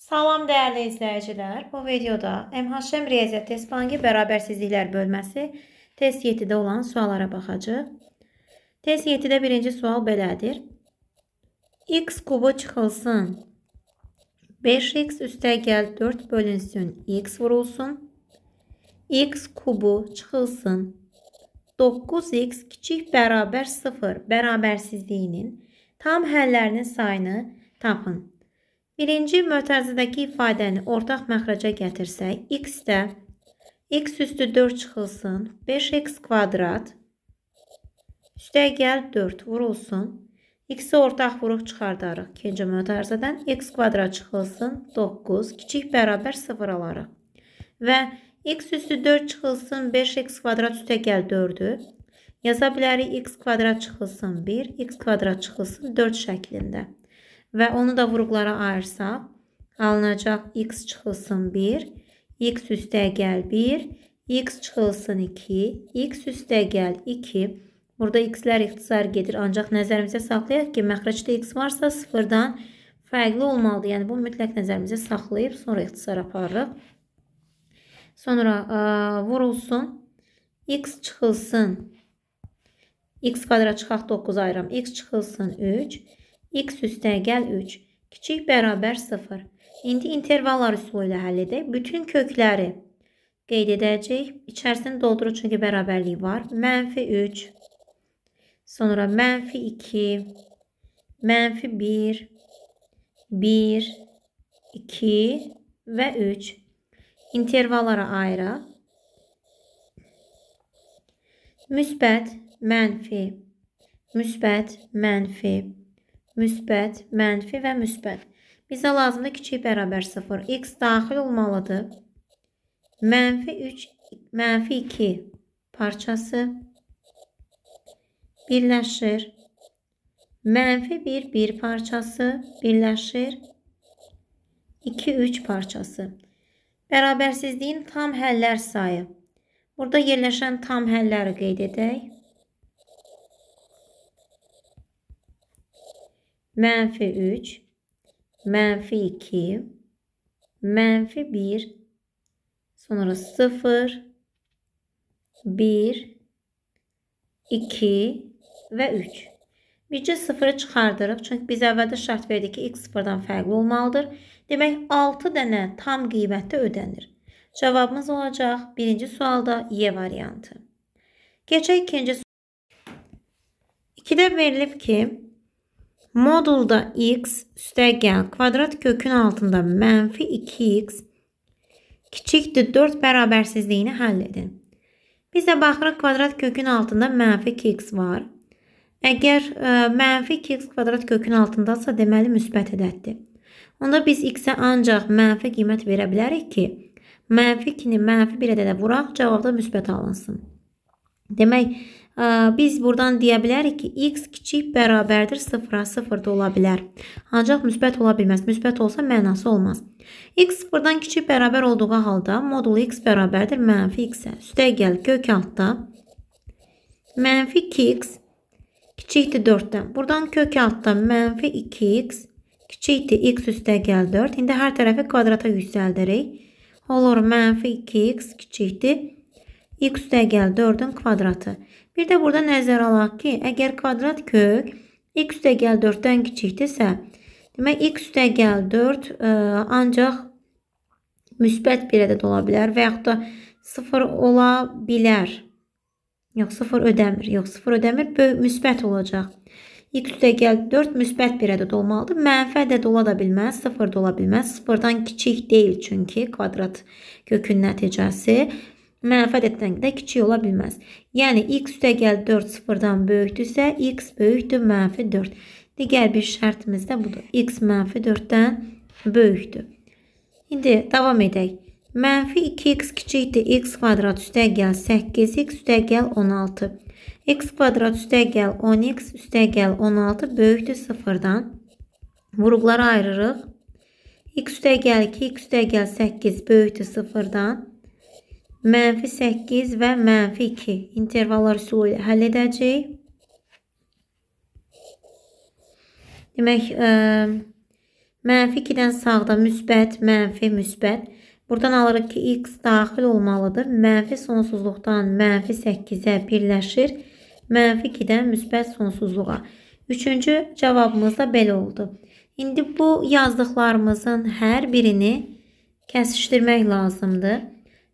Salam dəyərli izləyicilər. Bu videoda MHM Riyaziyyat Test Bankı bərabərsizliklər bölməsi test 7-də olan suallara baxacağıq. Test 7-də birinci sual belədir. X kubu çıxılsın. 5x üstəgəl 4 bölünsün. X vurulsun. X kubu çıxılsın. 9x kiçik bərabər 0 bərabərsizliyinin tam həllərinin sayını tapın. Birinci mötərzidəki ifadəni ortaq məxrəcə gətirsək, x-də x üstü 4 çıxılsın, 5x kvadrat, üstə gəl 4 vurulsun, x-i ortaq vuruq çıxardarıq. İkinci mötərzədən x kvadrat çıxılsın, 9, kiçik bərabər 0 alarıq. Və x üstü 4 çıxılsın, 5x kvadrat üstə gəl 4-ü, yaza bilərik x kvadrat çıxılsın 1, x kvadrat çıxılsın 4 şəklində və onu da vurğulara ayırsaq, alınacaq x çıxılsın 1, x üstə gəl 1, x çıxılsın 2, x üstə gəl 2. Burada x-lər ixtisar gedir, ancaq nəzərimizə saxlayaq ki, məxrəcdə x varsa 0-dan fərqli olmalıdır. Yəni, bu mütləq nəzərimizə saxlayıb, sonra ixtisar aparırıq. Sonra ə, vurulsun, x çıxılsın, x kvadra çıxaq 9 ayıram, x çıxılsın 3, x üstəgəl 3, kiçik bərabər 0. İndi intervallar üsulu ilə həll edək. Bütün kökləri qeyd edəcəyik. İçərisini doldurur çünki bərabərlik var. Mənfi 3, sonra mənfi 2, mənfi 1, 1, 2 və 3. İntervallara ayıraq. Müsbət, mənfi, müsbət, mənfi, müsbət, mənfi və müsbət. Bizə lazımdır kiçik bərabər 0. X daxil olmalıdır. Mənfi 3, mənfi 2 parçası birləşir. Mənfi 1, 1 parçası birləşir. 2, 3 parçası. Bərabərsizliyin tam həllər sayı. Burada yerləşən tam həlləri qeyd edək. mənfi 3, mənfi 2, mənfi 1, sonra 0, 1, 2 və 3. Bircə 0-ı çıxardırıq, çünki biz əvvəldə şərt verdik ki, x 0-dan fərqli olmalıdır. Demək, 6 dənə tam qiymətdə ödənir. Cavabımız olacaq birinci sualda Y variantı. Geçək ikinci sualda. 2-də verilib ki, Modulda x üstəgəl kvadrat kökün altında mənfi 2x kiçikdir 4 bərabərsizliyini həll edin. Biz də baxırıq kvadrat kökün altında mənfi 2x var. Əgər ə, e, mənfi 2x kvadrat kökün altındasa deməli müsbət ədəddir. Onda biz x-ə ancaq mənfi qiymət verə bilərik ki, mənfi 2-ni mənfi 1 ədədə vuraq, cavabda müsbət alınsın. Demək, biz buradan deyə bilərik ki, x kiçik bərabərdir 0-a, 0 da ola bilər. Ancaq müsbət ola bilməz. Müsbət olsa mənası olmaz. x 0-dan kiçik bərabər olduğu halda modul x bərabərdir mənfi x-ə. Üstəgəl kök altda mənfi 2x kiçikdir 4-dən. Buradan kök altda mənfi 2x kiçikdir x üstəgəl 4. İndi hər tərəfi kvadrata yüksəldirik. Olur mənfi 2x kiçikdir x üstəgəl 4-ün kvadratı. Bir də burada nəzərə alaq ki, əgər kvadrat kök x üstəgəl 4-dən kiçikdirsə, demək x üstəgəl 4 ə, e, ancaq müsbət bir ədəd ola bilər və yaxud da 0 ola bilər. Yox, 0 ödəmir. Yox, 0 ödəmir, müsbət olacaq. x üstəgəl 4 müsbət bir ədəd olmalıdır. Mənfi ədəd ola da bilməz, 0 da ola bilməz. 0-dan kiçik deyil çünki kvadrat kökün nəticəsi mənfi ədəddən də kiçik ola bilməz. Yəni x üstəgəl 4 sıfırdan böyükdürsə, x böyükdür mənfi 4. Digər bir şərtimiz də budur. x mənfi 4-dən böyükdür. İndi davam edək. Mənfi 2x kiçikdir. x kvadrat üstəgəl 8x üstəgəl 16. x kvadrat üstəgəl 10x üstəgəl 16 böyükdür 0-dan. Vuruqlara ayırırıq. x üstəgəl 2, x üstəgəl 8 böyükdür 0-dan mənfi 8 və mənfi 2 intervallar üsulu ilə həll edəcəyik. Demək, ə, e, mənfi 2-dən sağda müsbət, mənfi, müsbət. Buradan alırıq ki, x daxil olmalıdır. Mənfi sonsuzluqdan mənfi 8-ə birləşir. Mənfi 2-dən müsbət sonsuzluğa. Üçüncü cavabımız da belə oldu. İndi bu yazdıqlarımızın hər birini kəsişdirmək lazımdır.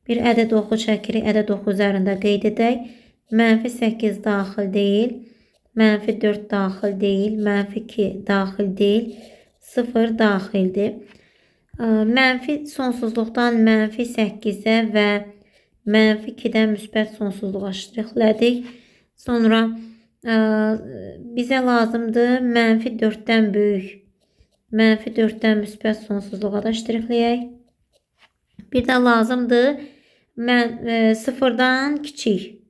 Bir ədəd oxu şəkili ədəd oxu üzərində qeyd edək. Mənfi 8 daxil deyil, mənfi 4 daxil deyil, mənfi 2 daxil deyil, 0 daxildir. Mənfi sonsuzluqdan mənfi 8-ə və mənfi 2-dən müsbət sonsuzluğa ştrixlədik. Sonra bizə lazımdır mənfi 4-dən böyük, mənfi 4-dən müsbət sonsuzluğa da ştrixləyək. Bir də lazımdır mən e, sıfırdan kiçik.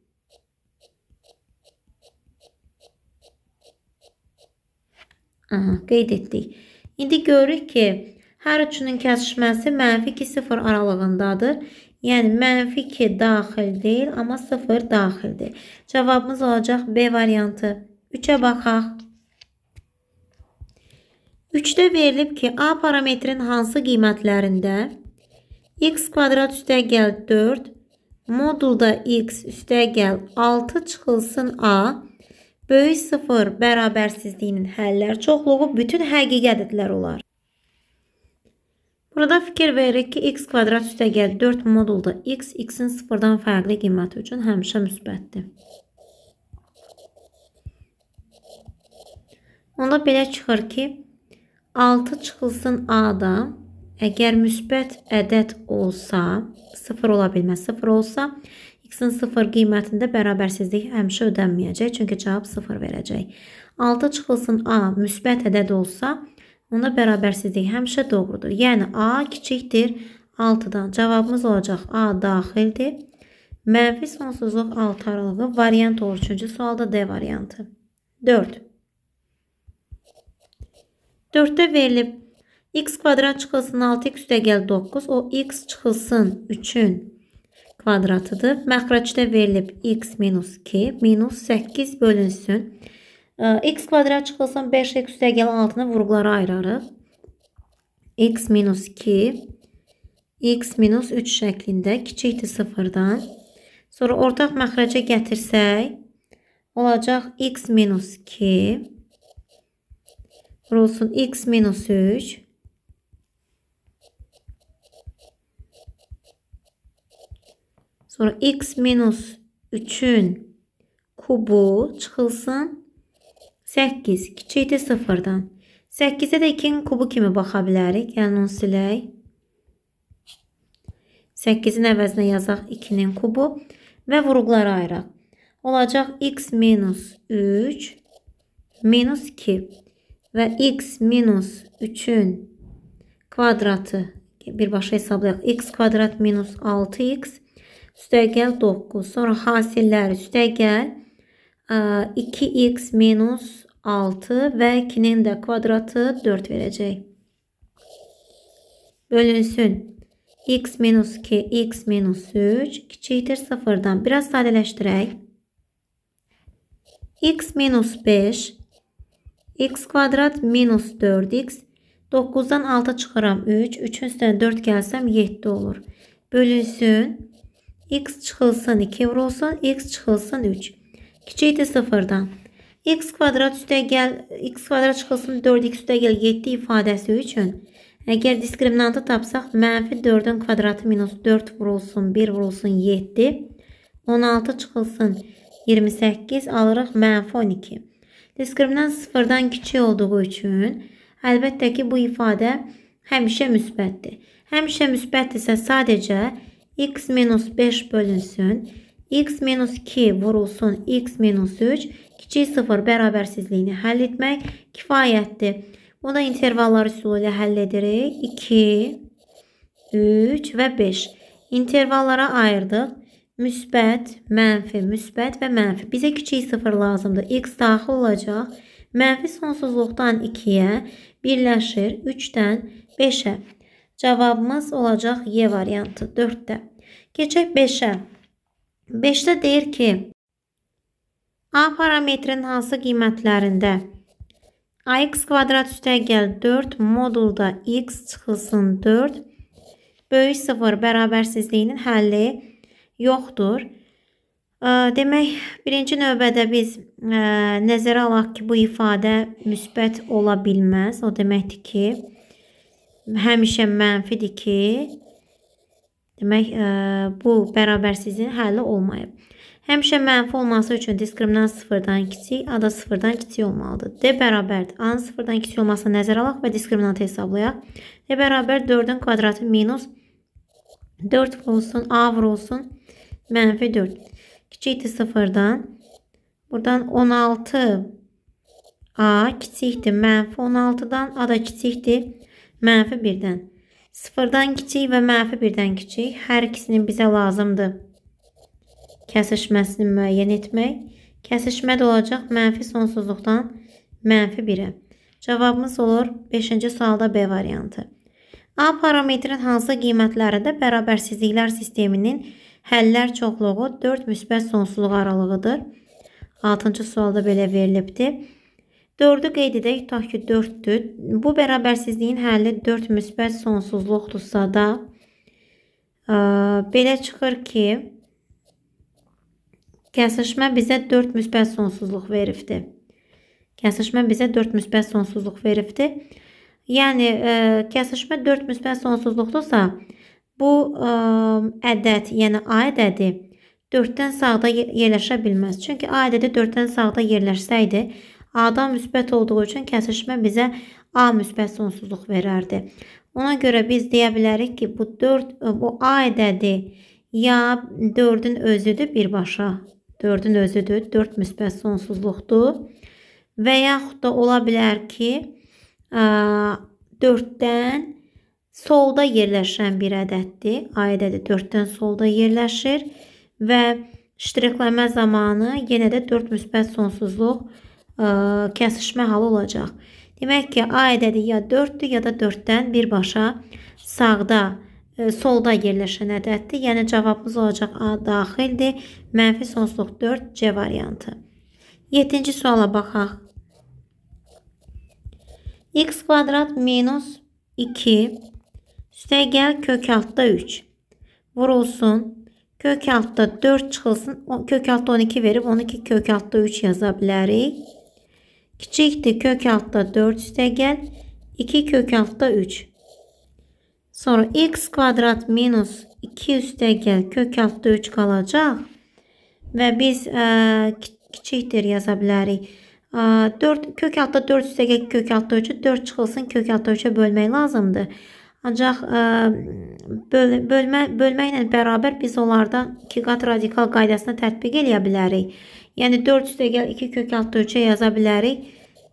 Aha, qeyd etdik. İndi görürük ki, hər üçünün kəsişməsi mənfi 2-0 aralığındadır. Yəni, mənfi 2 daxil deyil, amma 0 daxildir. Cavabımız olacaq B variantı. 3-ə baxaq. 3-də verilib ki, A parametrin hansı qiymətlərində x kvadrat üstəgəl 4 modulda x üstəgəl 6 çıxılsın a böyük 0 bərabərsizliyinin həllər çoxluğu bütün həqiqi ədədlər olar. Burada fikir veririk ki, x kvadrat üstəgəl 4 modulda x, x-in sıfırdan fərqli qiyməti üçün həmişə müsbətdir. Onda belə çıxır ki, 6 çıxılsın A-da, Əgər müsbət ədəd olsa, 0 ola bilməz. 0 olsa, x-in 0 qiymətində bərabərsizlik həmişə ödənməyəcək, çünki cavab 0 verəcək. 6 çıxılsın a müsbət ədəd olsa, onda bərabərsizlik həmişə doğrudur. Yəni a kiçikdir 6-dan. Cavabımız olacaq a daxildir. Mənfi sonsuzluq 6 aralığı variant olur. 3-cü sualda D variantı. 4. 4-də verilib x kvadrat çıxılsın 6x üstəgəl 9. O x çıxılsın 3-ün kvadratıdır. Məxrəcdə verilib x minus 2 minus 8 bölünsün. x kvadrat çıxılsın 5x üstəgəl 6-nı vurğulara ayırarıq. x minus 2 x minus 3 şəklində kiçikdir 0-dan. Sonra ortaq məxrəcə gətirsək, olacaq x minus 2 vurulsun x minus 3 Sonra x minus 3'ün kubu çıxılsın 8. Kiçikdir 0-dan. 8-ə də 2-nin kubu kimi baxa bilərik. Yəni onu silək. 8-in əvəzinə yazaq 2-nin kubu və vuruqlara ayıraq. Olacaq x minus 3 minus 2 və x minus 3-ün kvadratı birbaşa hesablayaq. x kvadrat minus 6x üstəgəl 9. Sonra hasilləri üstəgəl 2x minus 6 və 2-nin də kvadratı 4 verəcək. Bölünsün. x minus 2, x minus 3 kiçikdir 0-dan. Biraz sadələşdirək. x minus 5, x kvadrat minus 4x 9-dan 6 çıxıram 3, 3-ün üstünə 4 gəlsəm 7 olur. Bölünsün X çıxılsın 2 vurulsun. X çıxılsın 3. Kiçikdir 0-dan. X kvadrat üstəgəl X kvadrat çıxılsın 4X üstəgəl 7 ifadəsi üçün əgər diskriminantı tapsaq mənfi 4-ün kvadratı minus 4 vurulsun 1 vurulsun 7. 16 çıxılsın 28 alırıq mənfi 12. Diskriminant 0-dan kiçik olduğu üçün əlbəttə ki bu ifadə həmişə müsbətdir. Həmişə müsbətdirsə sadəcə x minus 5 bölünsün, x minus 2 vurulsun, x minus 3 kiçik sıfır bərabərsizliyini həll etmək kifayətdir. Bunu da intervallar üsulu ilə həll edirik. 2, 3 və 5. İntervallara ayırdıq. Müsbət, mənfi, müsbət və mənfi. Bizə kiçik sıfır lazımdır. X daxil olacaq. Mənfi sonsuzluqdan 2-yə birləşir. 3-dən 5-ə. Cavabımız olacaq Y variantı 4-də. Keçək 5-ə. 5-də deyir ki, A parametrin hansı qiymətlərində AX kvadrat üstəgəl 4 modulda X çıxılsın 4 böyük 0 bərabərsizliyinin həlli yoxdur. Demək, birinci növbədə biz nəzərə alaq ki, bu ifadə müsbət ola bilməz. O deməkdir ki, həmişə mənfidir ki, demək ə, e, bu bərabərsizliyin həlli olmayıb. Həmişə mənfi olması üçün diskriminant sıfırdan kiçik, a da sıfırdan kiçik olmalıdır. D bərabərdir. A-nın sıfırdan kiçik olmasını nəzərə alaq və diskriminantı hesablayaq. D bərabər 4-ün kvadratı minus 4 vurulsun, A vurulsun, mənfi 4. Kiçikdir sıfırdan. Buradan 16 A kiçikdir mənfi 16-dan, A da kiçikdir mənfi 1-dən. 0-dan kiçik və mənfi 1-dən kiçik hər ikisinin bizə lazımdır. Kəsişməsini müəyyən etmək. Kəsişmə də olacaq mənfi sonsuzluqdan mənfi 1-ə. Cavabımız olur 5-ci sualda B variantı. A parametrin hansı qiymətləri də bərabərsizliklər sisteminin həllər çoxluğu 4 müsbət sonsuzluq aralığıdır. 6-cı sualda belə verilibdir. 4-ü qeyd edək, tutaq ki, 4-dür. Bu bərabərsizliyin həlli 4 müsbət sonsuzluqdursa da ə, belə çıxır ki, kəsişmə bizə 4 müsbət sonsuzluq veribdi. Kəsişmə bizə 4 müsbət sonsuzluq veribdi. Yəni ə, kəsişmə 4 müsbət sonsuzluqdursa, bu ə, ədəd, yəni A ədədi 4-dən sağda yerləşə bilməz. Çünki A ədədi 4-dən sağda yerləşsəydi, A-dan müsbət olduğu üçün kəsişmə bizə A müsbət sonsuzluq verərdi. Ona görə biz deyə bilərik ki, bu 4 bu A ədədi ya 4-ün özüdür birbaşa. 4-ün özüdür. 4 müsbət sonsuzluqdur. Və yaxud da ola bilər ki, 4-dən solda yerləşən bir ədəddir. A ədədi 4-dən solda yerləşir və ştrixləmə zamanı yenə də 4 müsbət sonsuzluq ə, kəsişmə halı olacaq. Demək ki, A ədədi ya 4-dür, ya da 4-dən birbaşa sağda, ə, e, solda yerləşən ədəddir. Yəni, cavabımız olacaq A daxildir. Mənfi sonsuzluq 4 C variantı. 7-ci suala baxaq. x kvadrat minus 2 üstəgəl kök altda 3 vurulsun. Kök altda 4 çıxılsın. Kök altda 12 verib 12 kök altda 3 yaza bilərik. Kiçikdir kök altda 4 üstəgəl 2 kök altda 3. Sonra x kvadrat minus 2 üstəgəl kök altda 3 qalacaq. Və biz ə, kiçikdir yaza bilərik. Ə, 4 kök altda 4 üstəgəl kök altda 3-ü 4 çıxılsın kök altda 3-ə bölmək lazımdır. Ancaq ə, böl bölmə bölməklə bərabər biz onlardan 2 qat radikal qaydasını tətbiq eləyə bilərik. Yəni 4 üstə gəl 2 kök altda 3-ə yaza bilərik.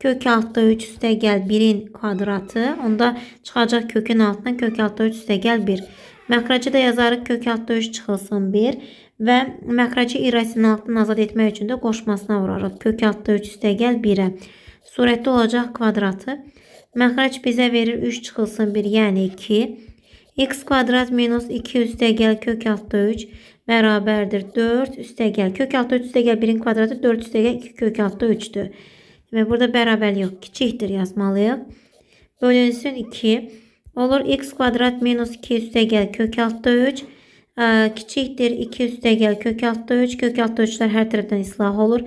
Kök altda 3 üstə gəl 1-in kvadratı. Onda çıxacaq kökün altına kök altda 3 üstə gəl 1. Məxrəcə də yazarıq kök altda 3 çıxılsın 1 və məxrəci irrəsinin altından azad etmək üçün də qoşmasına vurarıq. Kök altda 3 üstə gəl 1-ə. Surətdə olacaq kvadratı. Məxrəc bizə verir 3 çıxılsın 1, yəni 2. x kvadrat minus 2 üstə gəl kök altda 3. beraberdir. 4 üste gel. Kök altı 3 üste gel. 1'in kvadratı 4 üste gel. 2 kök altı 3'tü. Ve burada beraber yok. Kiçiktir yazmalıyım. Bölünsün 2. Olur x kvadrat minus 2 üste gel. Kök altı 3. Ee, 2 üste gel. Kök altı 3. Kök altı 3'ler her taraftan islah olur.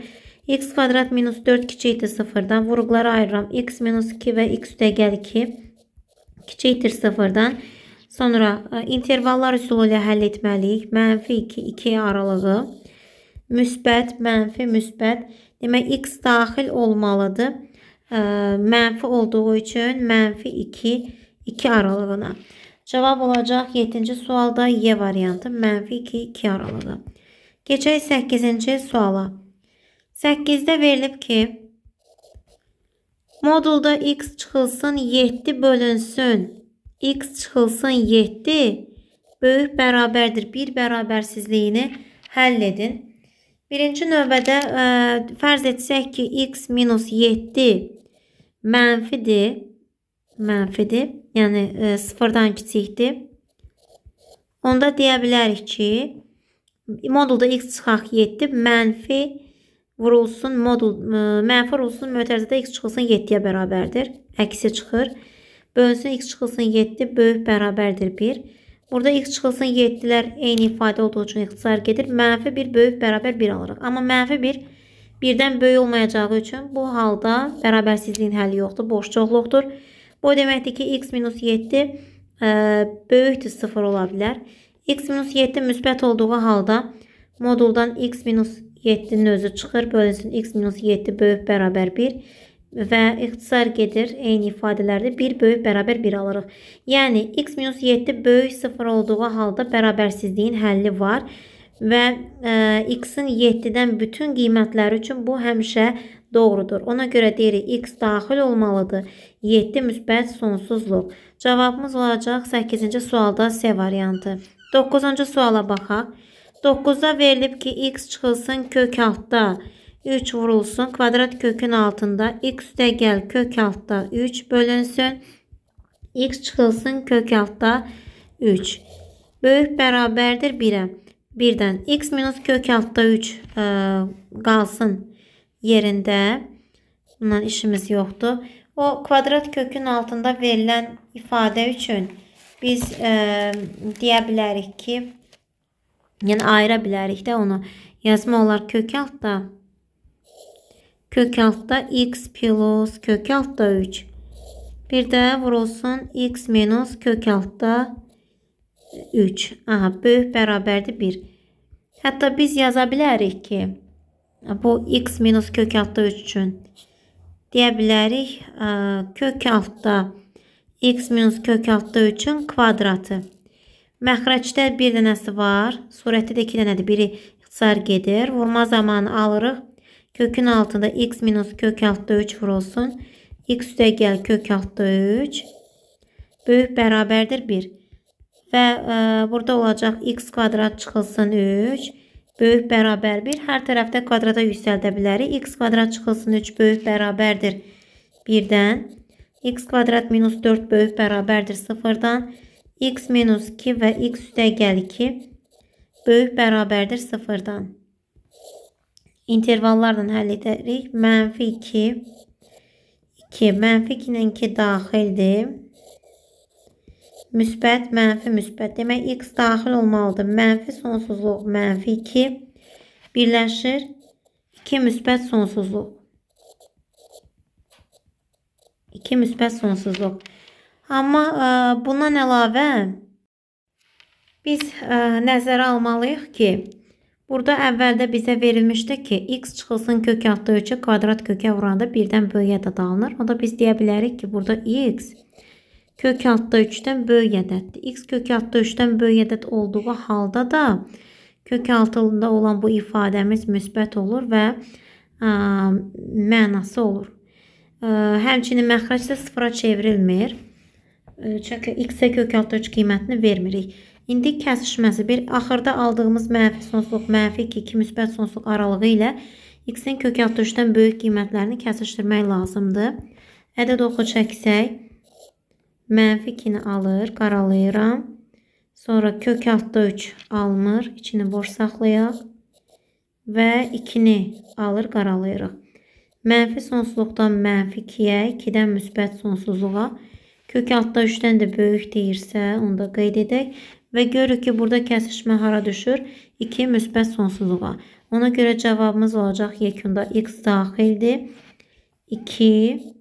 x kvadrat minus 4 kiçiktir 0'dan. Vurgları ayırıram. x minus 2 ve x üste gel 2. Kiçiktir 0'dan. Sonra e, intervallar üsulu ilə həll etməliyik. Mənfi 2, 2 aralığı. Müsbət, mənfi, müsbət. Demək, x daxil olmalıdır. E, mənfi olduğu üçün mənfi 2, 2 aralığına. Cavab olacaq 7-ci sualda Y variantı mənfi 2, 2 aralığı. Geçək 8-ci suala. 8-də verilib ki, modulda x çıxılsın, 7 bölünsün x çıxılsın 7 böyük bərabərdir. Bir bərabərsizliyini həll edin. Birinci növbədə ə, e, fərz etsək ki, x minus 7 mənfidir. Mənfidir. Yəni, ə, e, sıfırdan kiçikdir. Onda deyə bilərik ki, modulda x çıxaq 7 mənfi vurulsun, modul, ə, e, mənfi vurulsun, mötərzədə x çıxılsın 7-yə bərabərdir. Əksi çıxır. Bölsün x çıxılsın 7 böyük bərabərdir 1. Burada x çıxılsın 7-lər eyni ifadə olduğu üçün ixtisar gedir. Mənfi 1 böyük bərabər 1 alırıq. Amma mənfi 1 birdən böyük olmayacağı üçün bu halda bərabərsizliyin həlli yoxdur. Boş çoxluqdur. Bu deməkdir ki, x minus 7 e, böyükdür 0 ola bilər. x minus 7 müsbət olduğu halda moduldan x minus 7-nin özü çıxır. Bölünsün x minus 7 böyük bərabər 1 və ixtisar gedir eyni ifadələrdə 1 böyük bərabər 1 alırıq. Yəni x minus 7 böyük 0 olduğu halda bərabərsizliyin həlli var və e, x-in 7-dən bütün qiymətləri üçün bu həmişə doğrudur. Ona görə deyirik x daxil olmalıdır. 7 müsbət sonsuzluq. Cavabımız olacaq 8-ci sualda C variantı. 9-cu suala baxaq. 9-da verilib ki, x çıxılsın kök altda. 3 vurulsun. Kvadrat kökün altında x dəgəl kök altda 3 bölünsün. x çıxılsın kök altda 3. Böyük bərabərdir 1-ə. Birdən x minus kök altda 3 ə, e, qalsın yerində. Bundan işimiz yoxdur. O kvadrat kökün altında verilən ifadə üçün biz ə, e, deyə bilərik ki, yəni ayıra bilərik də onu. Yazma olar kök altda Kök altda x plus kök altda 3. Bir də vurulsun x minus kök altda 3. Aha, böyük bərabərdir 1. Hətta biz yaza bilərik ki, bu x minus kök altda 3 üçün deyə bilərik kök altda 3 x minus kök altda 3-ün kvadratı. Məxrəcdə bir dənəsi var. Surətdə də iki dənədir. Biri ixtisar gedir. Vurma zamanı alırıq. Kökün altında x minus kök altda 3 vurulsun. x üstəgəl kök altda 3. Böyük bərabərdir 1. Və e, burada olacaq x kvadrat çıxılsın 3. Böyük bərabər 1. Hər tərəfdə kvadrata yüksəldə bilərik. x kvadrat çıxılsın 3 böyük bərabərdir 1-dən. x kvadrat minus 4 böyük bərabərdir 0-dan. x minus 2 və x üstəgəl 2 böyük bərabərdir 0-dan intervallarla həll edərik. Mənfi 2, 2, mənfi 2 ilə 2 daxildir. Müsbət, mənfi, müsbət. Demək, x daxil olmalıdır. Mənfi sonsuzluq, mənfi 2 birləşir. 2 müsbət sonsuzluq. 2 müsbət sonsuzluq. Amma ə, e, bundan əlavə biz ə, e, nəzərə almalıyıq ki, Burada əvvəldə bizə verilmişdi ki, x çıxılsın kök altda 3-ə kvadrat kökə vuranda birdən böyüyə də dalınır. O da biz deyə bilərik ki, burada x kök altda 3-dən böyük ədəddir. x kök altda 3-dən böyük ədəd olduğu halda da kök altında olan bu ifadəmiz müsbət olur və ə, mənası olur. Ə, həmçinin məxrəcdə sıfıra çevrilmir. Çünki x-ə kök altda 3 qiymətini vermirik. İndi kəsişməsi bir axırda aldığımız mənfi sonsuzluq mənfi 2, 2 müsbət sonsuzluq aralığı ilə x-in kök 63-dən böyük qiymətlərini kəsişdirmək lazımdır. Ədəd oxu çəksək, mənfi 2-ni alır, qaralayıram. Sonra kök 63 alınır, içini boş saxlayaq və 2-ni alır, qaralayırıq. Mənfi sonsuzluqdan mənfi 2-yə, 2-dən müsbət sonsuzluğa, kök altda 3-dən də böyük deyirsə, onda qeyd edək və görürük ki, burada kəsişmə hara düşür? 2 müsbət sonsuzluğa. Ona görə cavabımız olacaq yekunda x daxildir. 2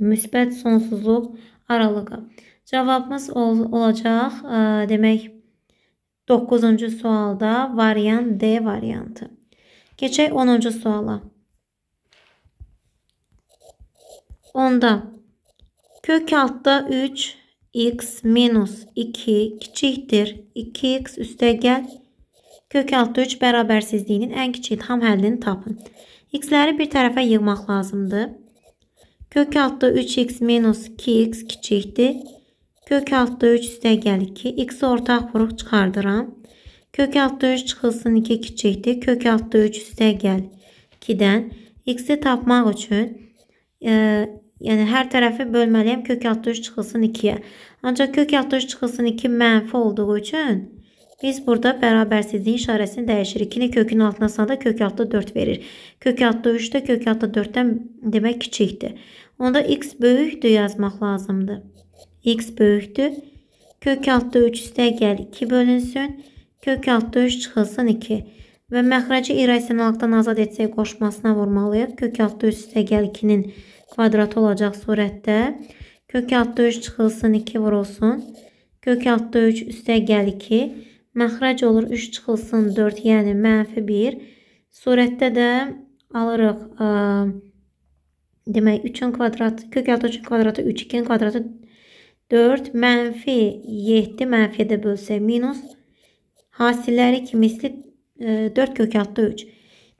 müsbət sonsuzluq aralığı. Cavabımız ol olacaq, ə, e, demək 9-cu sualda variant D variantı. Keçək 10-cu suala. Onda kök altda 3 x minus 2 küçüktür. 2x gel kök altı 3 bərabərsizliyinin ən kiçik tam həllini tapın. xleri bir tarafa yığmaq lazımdır. Kök altı 3x minus 2x kiçikdir. Kök altı 3 gel 2. x ortak vuruq çıxardıram. Kök altı 3 çıxılsın 2 kiçikdir. Kök altı 3 üstegel 2-dən x-i tapmaq üçün yəni hər tərəfi bölməliyəm kök alt düz çıxılsın 2-yə. Ancaq kök alt düz çıxılsın 2 mənfi olduğu üçün biz burada bərabərsizliyin işarəsini dəyişirik. 2-ni kökün altına salda kök altda 4 verir. Kök altda 3 də kök altda 4-dən demək kiçikdir. Onda x böyükdür yazmaq lazımdır. x böyükdür. Kök altda 3 üstə gəl 2 bölünsün. Kök altda 3 çıxılsın 2. Və məxrəci irrasionalıqdan azad etsək qoşmasına vurmalıyıq. Kök altda 3 üstə gəl 2-nin kvadratı olacaq surətdə. Kök altda 3 çıxılsın 2 vurulsun. Kök altda 3 üstə gəl 2. Məxrəc olur 3 çıxılsın 4 yəni mənfi 1. Surətdə də alırıq ə, demək 3-ün kvadratı kök altı 3-ün kvadratı 3 2-nin kvadratı 4 mənfi 7 mənfiyə də bölsək minus hasilləri ki misli 4 kök altda 3.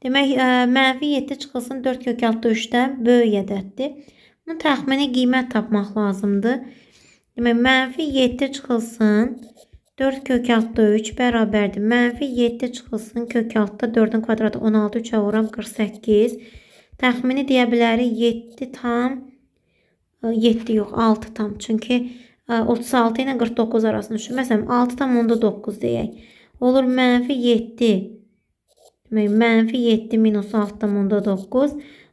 Demək, e, mənfi 7 çıxılsın 4 kök altı 3-dən böyük ədəddir. Bunun təxmini qiymət tapmaq lazımdır. Demək, mənfi 7 çıxılsın 4 kök altı 3 bərabərdir. Mənfi 7 çıxılsın kök altı 4-ün kvadratı 16 3-ə vuram 48. Təxmini deyə bilərik 7 tam 7 e, yox 6 tam. Çünki 36 e, ilə 49 arasını düşün. Məsələn, 6 tam onda 9 deyək. Olur mənfi 7 Demək, mənfi 7 minus 6,9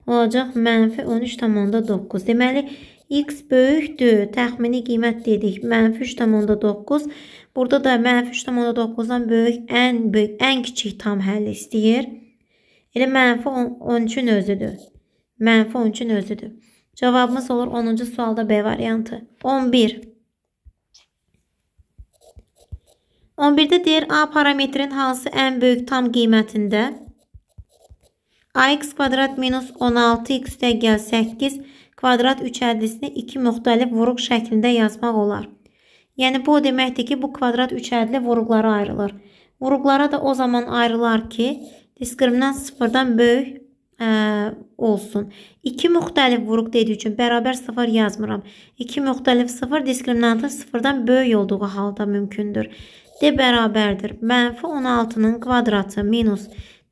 olacaq mənfi 13,9. Deməli, x böyükdür, təxmini qiymət dedik, mənfi 3,9. Burada da mənfi 3,9-dan böyük, ən böyük, ən kiçik tam həll istəyir. Elə mənfi 13-ün özüdür. Mənfi 13-ün özüdür. Cavabımız olur 10-cu sualda B variantı. 11. 11-də deyir A parametrin hansı ən böyük tam qiymətində? AX kvadrat minus 16X dəqiqəl 8 kvadrat üçədlisini iki müxtəlif vuruq şəklində yazmaq olar. Yəni, bu o deməkdir ki, bu kvadrat üçədli vuruqlara ayrılır. Vuruqlara da o zaman ayrılar ki, diskriminant sıfırdan böyük ə, e, olsun. İki müxtəlif vuruq dediyi üçün bərabər sıfır yazmıram. İki müxtəlif sıfır diskriminantın sıfırdan böyük olduğu halda mümkündür. D bərabərdir. Mənfi 16-nın kvadratı minus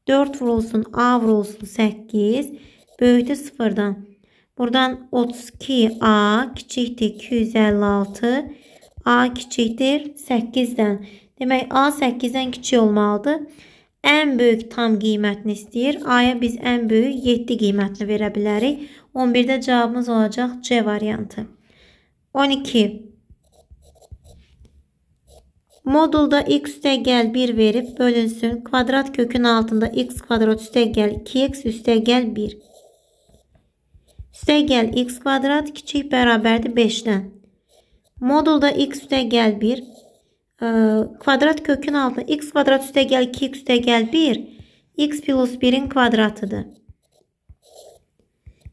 4 vurulsun A vurulsun 8 böyükdür 0-dan. Buradan 32A kiçikdir 256 A kiçikdir 8-dən. Demək A 8-dən kiçik olmalıdır. Ən böyük tam qiymətini istəyir. A-ya biz ən böyük 7 qiymətini verə bilərik. 11-də cavabımız olacaq C variantı. 12 Modulda x üstegel 1 verip bölünsün. Kvadrat kökün altında x kvadrat üstegel 2x üstegel 1. Üstegel x kvadrat küçük beraberdi 5'ten. Modulda x üstegel 1. Ee, kvadrat kökün altında x kvadrat üstegel 2x üstegel 1. x plus 1'in kvadratıdır.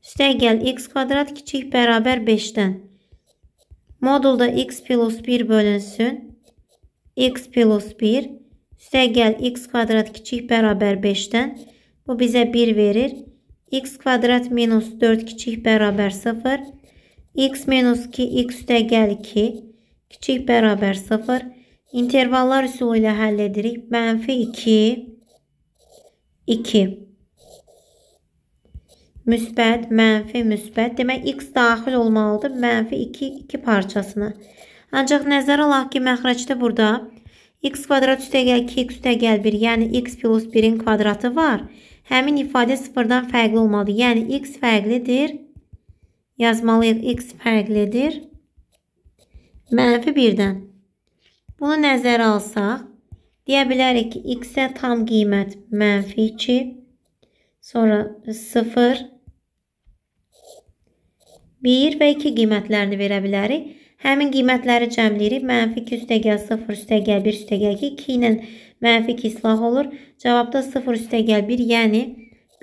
Üstegel x kvadrat küçük beraber 5'ten. Modulda x plus 1 bölünsün. x plus 1 üstə gəl x kvadrat kiçik bərabər 5-dən bu bizə 1 verir. x kvadrat minus 4 kiçik bərabər 0 x minus 2 x üstə gəl 2 kiçik bərabər 0 intervallar üsulu ilə həll edirik. Mənfi 2 2 müsbət, mənfi, müsbət. Demək, x daxil olmalıdır mənfi 2, 2 parçasına. Ancaq nəzərə alaq ki, məxrəcdə burada x kvadrat üstəgəl 2x üstəgəl 1, yəni x plus 1-in kvadratı var. Həmin ifadə sıfırdan fərqli olmalıdır. Yəni, x fərqlidir. Yazmalıyıq, x fərqlidir. Mənfi 1-dən. Bunu nəzərə alsaq, deyə bilərik ki, x-ə tam qiymət mənfi 2, sonra 0, 1 və 2 qiymətlərini verə bilərik. Həmin qiymətləri cəmləyirib mənfi 2 üstəgəl 0 üstəgəl 1 üstəgəl 2, 2 ilə mənfi 2 islah olur. Cavabda 0 üstəgəl 1, yəni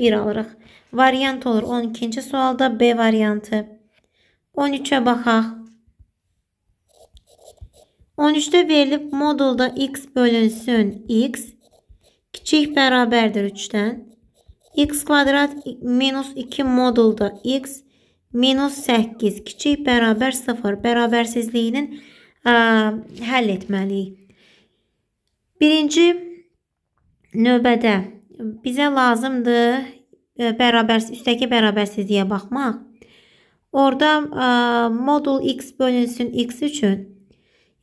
1 alırıq. Variant olur 12-ci sualda B variantı. 13-ə baxaq. 13-də verilib modulda x bölünsün x kiçik bərabərdir 3-dən. x kvadrat minus 2 modulda x minus 8 kiçik bərabər 0 bərabərsizliyinin ə, həll etməliyik. Birinci növbədə bizə lazımdır ə, e, bərabər, üstdəki bərabərsizliyə baxmaq. Orada ə, modul x bölünsün x üçün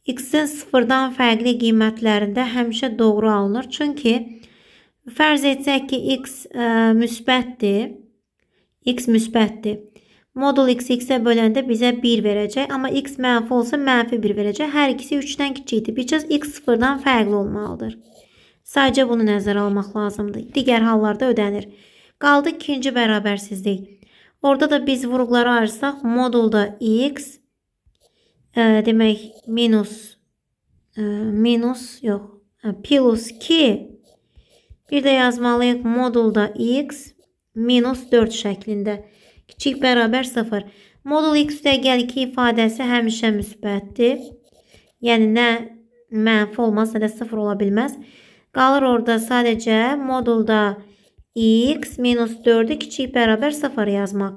x-in sıfırdan fərqli qiymətlərində həmişə doğru alınır. Çünki fərz etsək ki, x ə, e, müsbətdir, x müsbətdir. Modul x x-ə böləndə bizə 1 verəcək. Amma x mənfi olsa mənfi 1 verəcək. Hər ikisi 3-dən kiçikdir. Bircəz x 0-dan fərqli olmalıdır. Sadəcə bunu nəzərə almaq lazımdır. Digər hallarda ödənir. Qaldı ikinci bərabərsizlik. Orada da biz vurğuları ayırsaq, modulda x ə, e, demək minus ə, e, minus yox, ə, e, plus 2 bir də yazmalıyıq modulda x minus 4 şəklində. Kiçik bərabər 0. Modul x üstəgəl 2 ifadəsi həmişə müsbətdir. Yəni nə mənfi olmaz, nə də 0 ola bilməz. Qalır orada sadəcə modulda x minus 4-ü kiçik bərabər 0 yazmaq.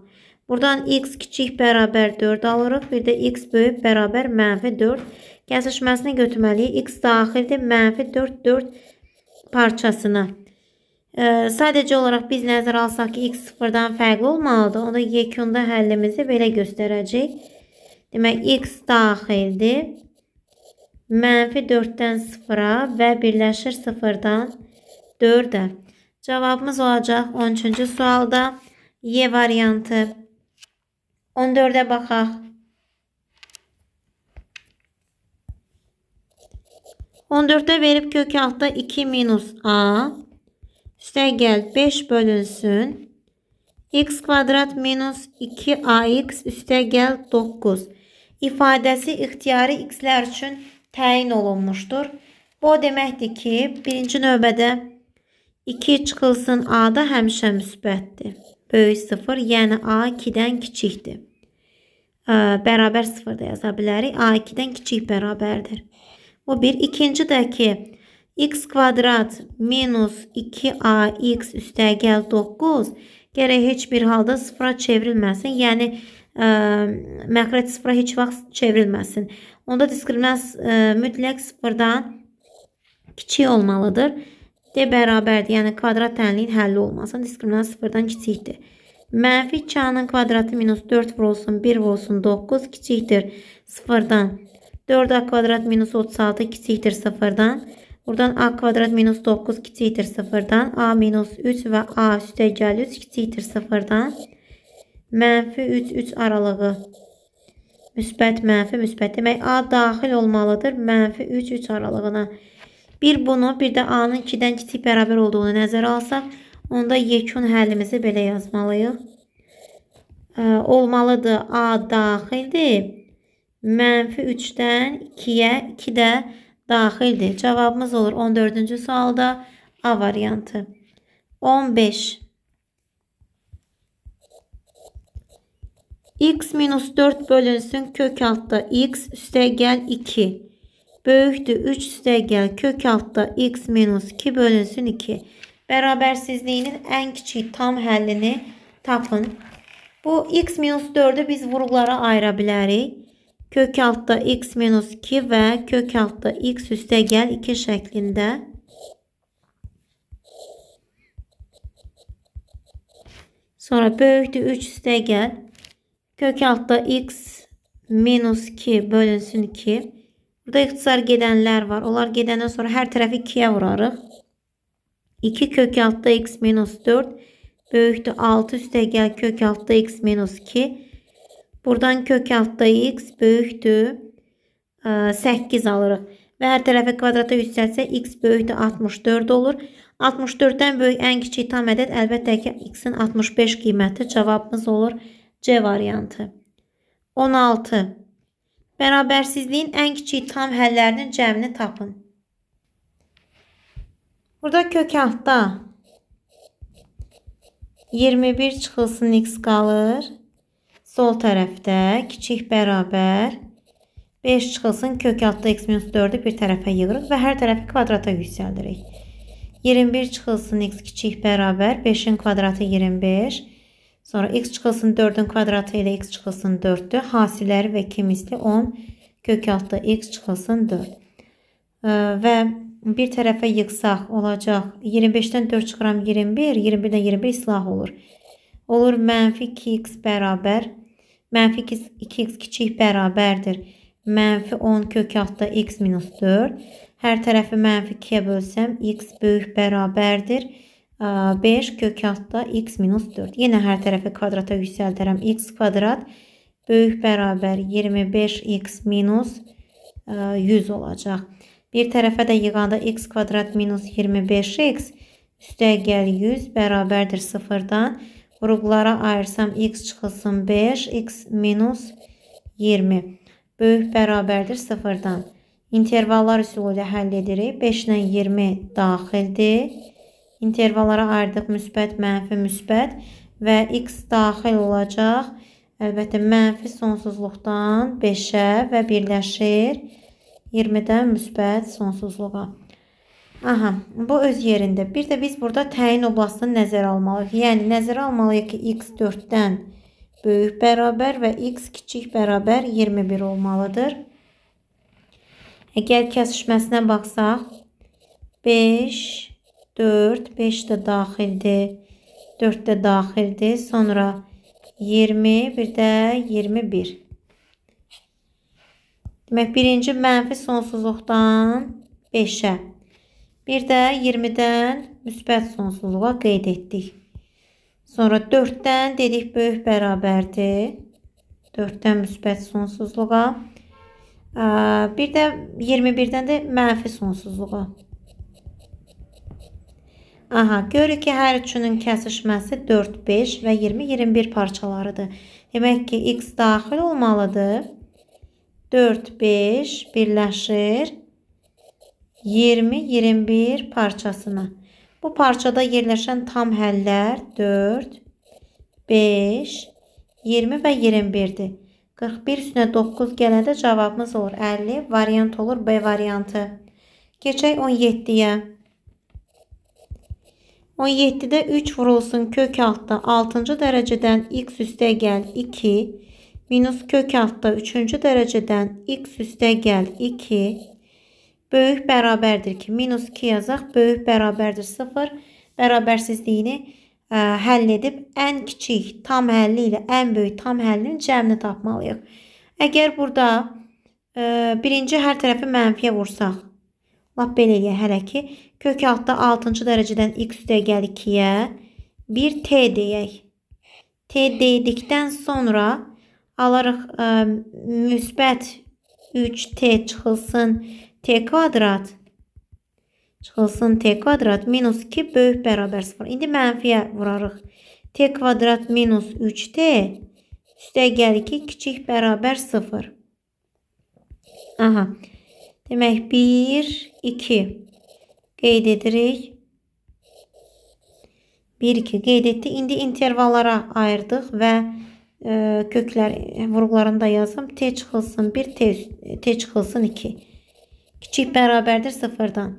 Buradan x kiçik bərabər 4 alırıq. Bir də x böyük bərabər mənfi 4. Kəsişməsini götürməliyik. x daxildir mənfi 4, 4 parçasına. Ee, sadəcə olaraq biz nəzərə alsaq ki, x sıfırdan fərqli olmalıdır. Onda yekunda həllimizi belə göstərəcək. Demək, x daxildir. Mənfi 4-dən 0-a və birləşir 0-dan 4-ə. Cavabımız olacaq 13-cü sualda. Y variantı. 14-ə baxaq. 14-də verib kök altda 2 minus a. Üstəgəl 5 bölünsün. x kvadrat minus 2ax üstəgəl 9 ifadəsi ixtiyari x-lər üçün təyin olunmuşdur. Bu deməkdir ki, birinci növbədə 2 çıxılsın a-da həmişə müsbətdir. Böyük 0, yəni a 2-dən kiçikdir. Bərabər 0 da yaza bilərik. a 2-dən kiçik bərabərdir. Bu bir. İkinci də ki, x kvadrat minus 2ax üstəgəl 9 gərək heç bir halda sıfıra çevrilməsin. Yəni, ə, e, məxrəc sıfıra heç vaxt çevrilməsin. Onda diskriminans ə, e, mütləq sıfırdan kiçik olmalıdır. D bərabərdir, yəni kvadrat tənliyin həlli olmasın. Diskriminans sıfırdan kiçikdir. Mənfi çağının kvadratı minus 4 vurulsun, 1 vurulsun, 9 kiçikdir sıfırdan. 4a kvadrat minus 36 kiçikdir sıfırdan. Buradan a kvadrat minus 9 kiçikdir 0-dan. a minus 3 və a üstəgəl 3 kiçikdir 0-dan. Mənfi 3-3 aralığı. Müsbət, mənfi, müsbət. Demək, a daxil olmalıdır mənfi 3-3 aralığına. Bir bunu, bir də a-nın 2-dən kiçik bərabər olduğunu nəzərə alsaq, onda yekun həllimizi belə yazmalıyıq. Ə, olmalıdır a daxildir. Mənfi 3-dən 2-yə, 2 də 2 daxildir. Cavabımız olur 14-cü sualda A variantı. 15 x minus 4 bölünsün kök altta x üste gel 2 böyüktür 3 üste gel kök altta x minus 2 bölünsün 2 bərabərsizliyinin ən kiçik tam həllini tapın. Bu x minus 4-ü biz vuruqlara ayıra bilərik. kök altta x minus 2 ve kök altta x üste gel 2 şeklinde sonra büyüktü 3 üste gel kök altta x minus 2 bölünsün 2 burada iktisar gedenler var onlar gedenden sonra her tarafı 2'ye vurarıq 2 kök altta x minus 4 büyüktü 6 üste gel kök altta x minus 2 Buradan kök altda x böyükdür. 8 alırıq. Və hər tərəfi kvadrata yüksəlsə x böyükdür 64 olur. 64-dən böyük ən kiçik tam ədəd əlbəttə ki x-in 65 qiyməti cavabımız olur C variantı. 16. Bərabərsizliyin ən kiçik tam həllərinin cəmini tapın. Burada kök altda 21 çıxılsın x qalır. Sol tərəfdə kiçik bərabər 5 çıxılsın. Kök altda x minus 4-ü bir tərəfə yığırıq və hər tərəfi kvadrata yüksəldirik. 21 çıxılsın x kiçik bərabər 5-in kvadratı 25. Sonra x çıxılsın 4-ün kvadratı ilə x çıxılsın 4-dür. Hasilləri və 2 misli 10 kök altda x çıxılsın 4. Və bir tərəfə yıxsaq olacaq 25-dən 4 çıxıram 21, 21-dən 21 silah olur. Olur mənfi 2x bərabər Mənfi 2x kiçik bərabərdir. Mənfi 10 kök altda x minus 4. Hər tərəfi mənfi 2-yə bölsəm, x böyük bərabərdir. 5 kök altda x minus 4. Yenə hər tərəfi kvadrata yüksəldərəm. x kvadrat böyük bərabər 25x minus 100 olacaq. Bir tərəfə də yığanda x kvadrat minus 25x üstə gəl 100 bərabərdir 0-dan. Qruplara ayırsam x çıxılsın 5, x minus 20. Böyük bərabərdir 0-dan. İntervallar üsulu ilə həll edirik. 5 ilə 20 daxildir. İntervallara ayırdıq müsbət, mənfi, müsbət və x daxil olacaq. Əlbəttə, mənfi sonsuzluqdan 5-ə və birləşir 20-dən müsbət sonsuzluğa. Aha, bu öz yerində. Bir də biz burada təyin oblastını nəzərə almalıyıq. Yəni nəzərə almalıyıq ki, x 4-dən böyük bərabər və x kiçik bərabər 21 olmalıdır. Əgər e, kəsişməsinə baxsaq, 5, 4, 5 də daxildir, 4 də daxildir, sonra 20, bir də 21. Demək, birinci mənfi sonsuzluqdan 5-ə. Bir də 20-dən müsbət sonsuzluğa qeyd etdik. Sonra 4-dən dedik böyük bərabərdir. 4-dən müsbət sonsuzluğa. Bir də 21-dən də mənfi sonsuzluğa. Aha, görürük ki, hər üçünün kəsişməsi 4, 5 və 20, 21 parçalarıdır. Demək ki, x daxil olmalıdır. 4, 5 birləşir. 20-21 parçasına. Bu parçada yerləşən tam həllər 4, 5, 20 və 21-dir. 41 üstünə 9 gələndə cavabımız olur 50, variant olur B variantı. Keçək 17-yə. 17-də 3 vurulsun kök altda 6-cı dərəcədən x üstə gəl 2, minus kök altda 3-cü dərəcədən x üstə gəl 2, böyük bərabərdir ki, minus 2 yazaq, böyük bərabərdir 0. Bərabərsizliyini ə, e, həll edib ən kiçik tam həlli ilə ən böyük tam həllinin cəmini tapmalıyıq. Əgər burada ə, e, birinci hər tərəfi mənfiyə vursaq, lap belə eləyək hələ ki, kök altda 6-cı dərəcədən x dəyər 2-yə 1t deyək. t dedikdən sonra alarıq ə, e, müsbət 3t çıxılsın t kvadrat çıxılsın t kvadrat minus 2 böyük bərabər 0. İndi mənfiyə vurarıq. t kvadrat minus 3t üstəgəl 2 kiçik bərabər 0. Aha. Demək 1, 2 qeyd edirik. 1, 2 qeyd etdi. İndi intervallara ayırdıq və ə, e, köklər vurğularını da yazım. T çıxılsın 1, T, T çıxılsın 2. Kiçik bərabərdir 0-dan.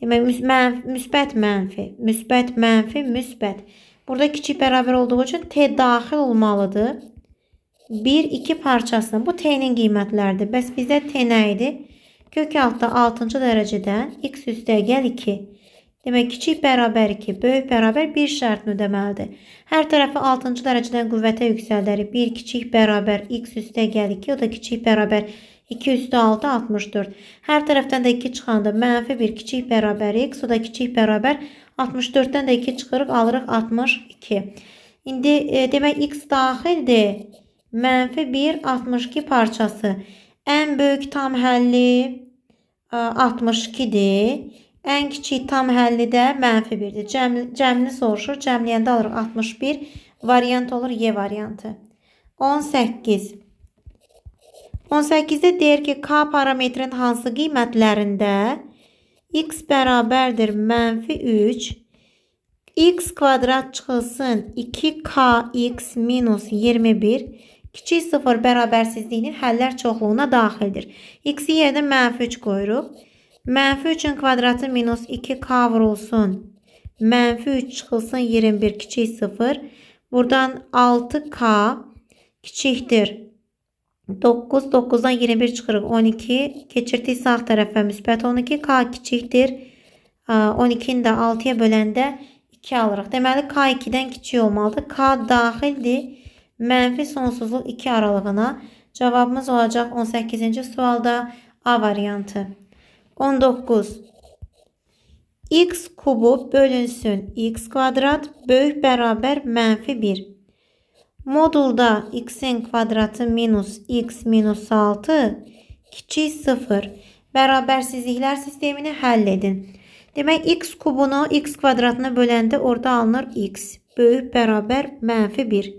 Demək mənfi, müsbət mənfi, müsbət mənfi, müsbət. Burada kiçik bərabər olduğu üçün T daxil olmalıdır. 1-2 parçasına. Bu T-nin qiymətləridir. Bəs bizdə T nə idi? Kök altda 6-cı dərəcədən x üstə gəl 2. Demək kiçik bərabər 2, böyük bərabər 1 şərtini ödəməlidir. Hər tərəfi 6-cı dərəcədən qüvvətə yüksəldərik. 1 kiçik bərabər x üstə gəl 2, o da kiçik bərabər 2 2 üstü 6 64. Hər tərəfdən də 2 çıxanda mənfi 1 kiçik bərabəri x, o da kiçik bərabər 64-dən də 2 çıxırıq, alırıq 62. İndi e, demək x daxildir. Mənfi 1 62 parçası. Ən böyük tam həlli e, 62-dir. Ən kiçik tam həlli də mənfi 1-dir. Cəmli, cəmli soruşur. Cəmləyəndə alırıq 61. Variant olur Y variantı. 18. 18. 18-də deyir ki, K parametrin hansı qiymətlərində x bərabərdir mənfi 3, x kvadrat çıxılsın 2kx minus 21, kiçik sıfır bərabərsizliyinin həllər çoxluğuna daxildir. x-i yerdə mənfi 3 qoyuruq. Mənfi 3-ün kvadratı minus 2k vurulsun. Mənfi 3 çıxılsın 21 kiçik sıfır. Buradan 6k kiçikdir 9, 9-dan 21 çıxırıq 12. Keçirdik sağ tərəfə müsbət 12. K kiçikdir. 12-ni də 6-ya böləndə 2 alırıq. Deməli K 2-dən kiçik olmalıdır. K daxildir. Mənfi sonsuzluq 2 aralığına. Cavabımız olacaq 18-ci sualda A variantı. 19. X kubu bölünsün. X kvadrat böyük bərabər mənfi 1. Modulda x-in kvadratı minus x minus 6 kiçik 0 bərabərsizliklər sistemini həll edin. Demək x kubunu x kvadratına böləndə orada alınır x. Böyük bərabər mənfi 1.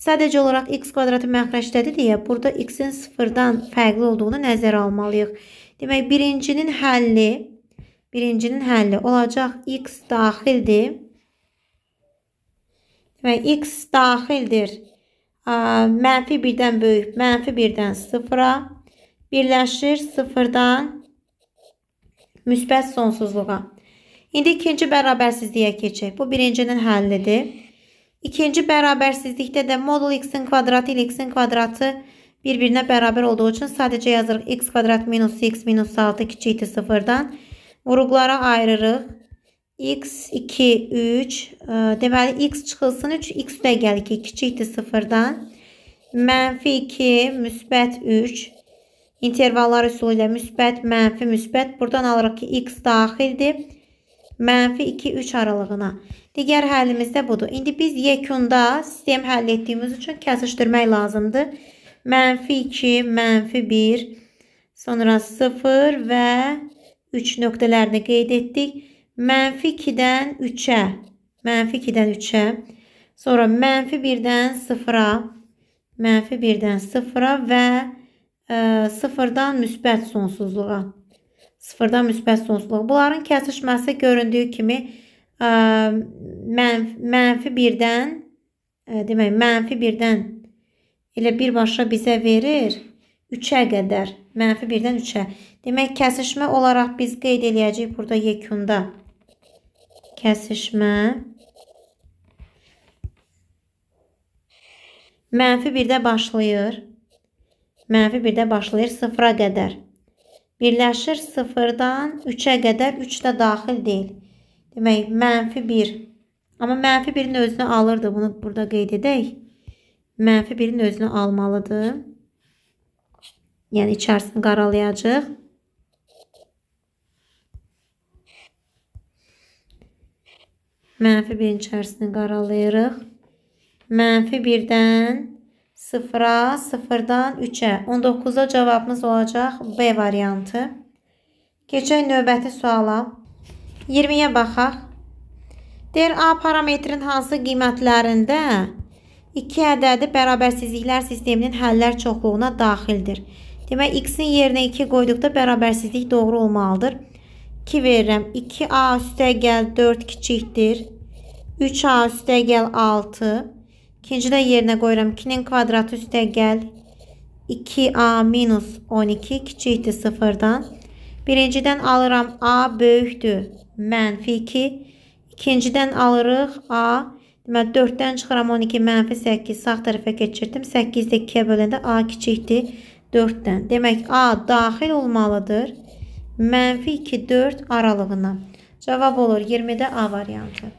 Sadəcə olaraq x kvadratı məxrəcdədir deyə burada x-in 0-dan fərqli olduğunu nəzərə almalıyıq. Demək birincinin həlli birincinin həlli olacaq x daxildir və x daxildir mənfi 1-dən böyük, mənfi 1-dən 0-a birləşir 0-dan müsbət sonsuzluğa. İndi ikinci bərabərsizliyə keçək. Bu birincinin həllidir. İkinci bərabərsizlikdə də modul x-in kvadratı ilə x-in kvadratı bir-birinə bərabər olduğu üçün sadəcə yazırıq x kvadrat minus x minus 6 kiçikdir 0-dan. Vuruqlara ayırırıq x 2 3 e, deməli x çıxılsın 3 x də gəlir ki kiçikdir 0-dan. Mənfi 2 müsbət 3 intervallar üsulu ilə müsbət mənfi müsbət buradan alırıq ki x daxildir. Mənfi 2 3 aralığına. Digər həllimiz də budur. İndi biz yekunda sistem həll etdiyimiz üçün kəsişdirmək lazımdır. Mənfi 2, mənfi 1, sonra 0 və 3 nöqtələrini qeyd etdik. Mənfi 2-dən 3-ə. Mənfi 2-dən 3-ə. Sonra mənfi 1-dən 0-a. Mənfi 1-dən 0-a və e, 0-dan müsbət sonsuzluğa. 0-dan müsbət sonsuzluğa. Bunların kəsişməsi göründüyü kimi e, mənf mənfi 1-dən e, demək mənfi 1-dən elə birbaşa bizə verir 3-ə qədər. Mənfi 1-dən 3-ə. Demək kəsişmə olaraq biz qeyd eləyəcəyik burada yekunda kəsişmə, mənfi birdə başlayır, mənfi birdə başlayır sıfıra qədər. Birləşir sıfırdan 3-ə qədər 3 də daxil deyil. Demək, mənfi 1. Amma mənfi 1-in özünü alırdı. Bunu burada qeyd edək. Mənfi 1-in özünü almalıdır. Yəni, içərisini qaralayacaq. Mənfi 1-in içərisini qaralayırıq. Mənfi 1-dən 0-a, 0-dan 3-ə. 19-da cavabımız olacaq B variantı. Keçək növbəti suala. 20-yə baxaq. Deyir, A parametrin hansı qiymətlərində 2 ədədi bərabərsizliklər sisteminin həllər çoxluğuna daxildir. Demək, x-in yerinə 2 qoyduqda bərabərsizlik doğru olmalıdır. 2 verirəm. 2A üstəgəl 4 kiçikdir. 3A üstəgəl 6. İkincidə yerinə qoyuram. 2-nin kvadratı üstəgəl 2A minus 12 kiçikdir 0-dan. Birincidən alıram A böyükdür. Mənfi 2. İkincidən alırıq A. Deməli 4-dən çıxıram 12 mənfi 8. Sağ tərəfə keçirdim. 8-də 2-yə böləndə A kiçikdir 4-dən. Demək A daxil olmalıdır mənfi 2, 4 aralığına. Cavab olur 20-də A variantı.